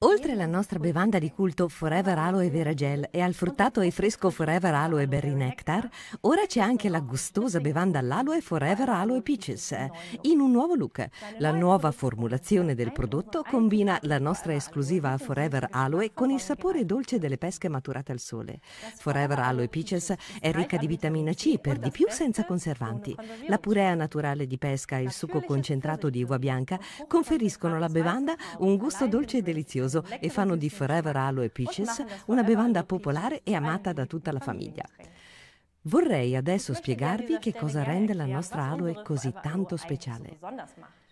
Oltre alla nostra bevanda di culto Forever Aloe Vera Gel e al fruttato e fresco Forever Aloe Berry Nectar, ora c'è anche la gustosa bevanda all'aloe Forever Aloe Peaches in un nuovo look. La nuova formulazione del prodotto combina la nostra esclusiva Forever Aloe con il sapore dolce delle pesche maturate al sole. Forever Aloe Peaches è ricca di vitamina C per di più senza conservanti. La purea naturale di pesca e il succo concentrato di uva bianca conferiscono alla bevanda un gusto dolce e delizioso delizioso e fanno di Forever Aloe Peaches una bevanda popolare e amata da tutta la famiglia. Vorrei adesso spiegarvi che cosa rende la nostra aloe così tanto speciale.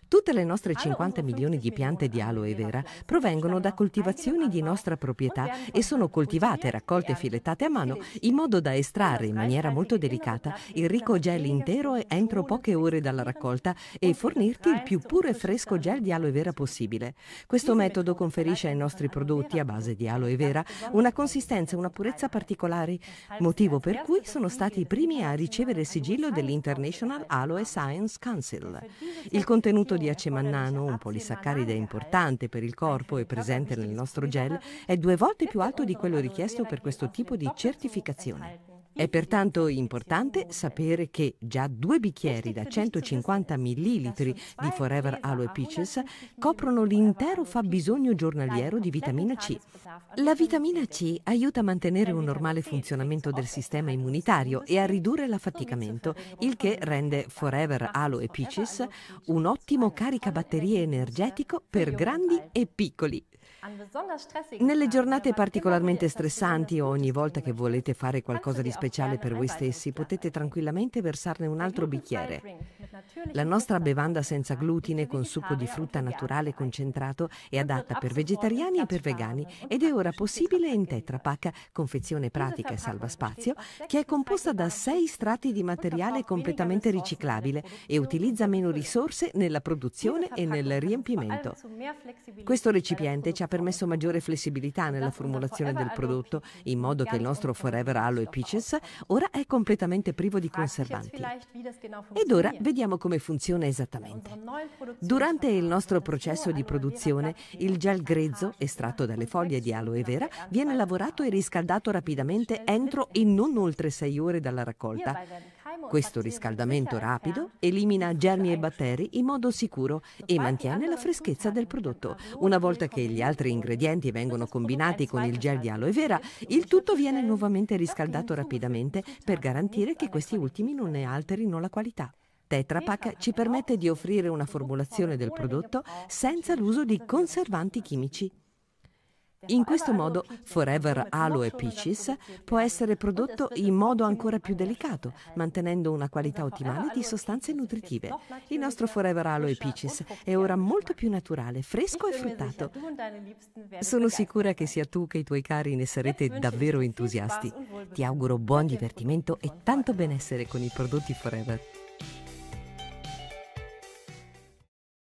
Tutte le nostre 50 milioni di piante di aloe vera provengono da coltivazioni di nostra proprietà e sono coltivate, raccolte e filettate a mano in modo da estrarre in maniera molto delicata il ricco gel intero entro poche ore dalla raccolta e fornirti il più puro e fresco gel di aloe vera possibile. Questo metodo conferisce ai nostri prodotti a base di aloe vera una consistenza e una purezza particolari, motivo per cui sono stati i primi a ricevere il sigillo dell'International Aloe Science Council. Il contenuto composto di acemannano, un polisaccaride importante per il corpo e presente nel nostro gel, è due volte più alto di quello richiesto per questo tipo di certificazione. È pertanto importante sapere che già due bicchieri da 150 ml di Forever Aloe Peaches coprono l'intero fabbisogno giornaliero di vitamina C. La vitamina C aiuta a mantenere un normale funzionamento del sistema immunitario e a ridurre l'affaticamento, il che rende Forever Aloe Peaches un ottimo caricabatterie energetico per grandi e piccoli nelle giornate particolarmente stressanti o ogni volta che volete fare qualcosa di speciale per voi stessi, potete tranquillamente versarne un altro bicchiere. La nostra bevanda senza glutine con succo di frutta naturale concentrato è adatta per vegetariani e per vegani ed è ora possibile in tetrapack, confezione pratica e salva spazio, che è composta da sei strati di materiale completamente riciclabile e utilizza meno risorse nella produzione e nel riempimento. Questo recipiente ci ha permesso maggiore flessibilità nella formulazione del prodotto, in modo che il nostro Forever Aloe Peaches ora è completamente privo di conservanti. Ed ora vediamo vediamo come funziona esattamente. Durante il nostro processo di produzione, il gel grezzo, estratto dalle foglie di aloe vera, viene lavorato e riscaldato rapidamente entro e non oltre sei ore dalla raccolta. Questo riscaldamento rapido elimina germi e batteri in modo sicuro e mantiene la freschezza del prodotto. Una volta che gli altri ingredienti vengono combinati con il gel di aloe vera, il tutto viene nuovamente riscaldato rapidamente per garantire che questi ultimi non ne alterino la qualità. Tetrapack ci permette di offrire una formulazione del prodotto senza l'uso di conservanti chimici. In questo modo Forever Aloe Peaches può essere prodotto in modo ancora più delicato, mantenendo una qualità ottimale di sostanze nutritive. Il nostro Forever Aloe Peaches è ora molto più naturale, fresco e fruttato. Sono sicura che sia tu che i tuoi cari ne sarete davvero entusiasti. Ti auguro buon divertimento e tanto benessere con i prodotti Forever.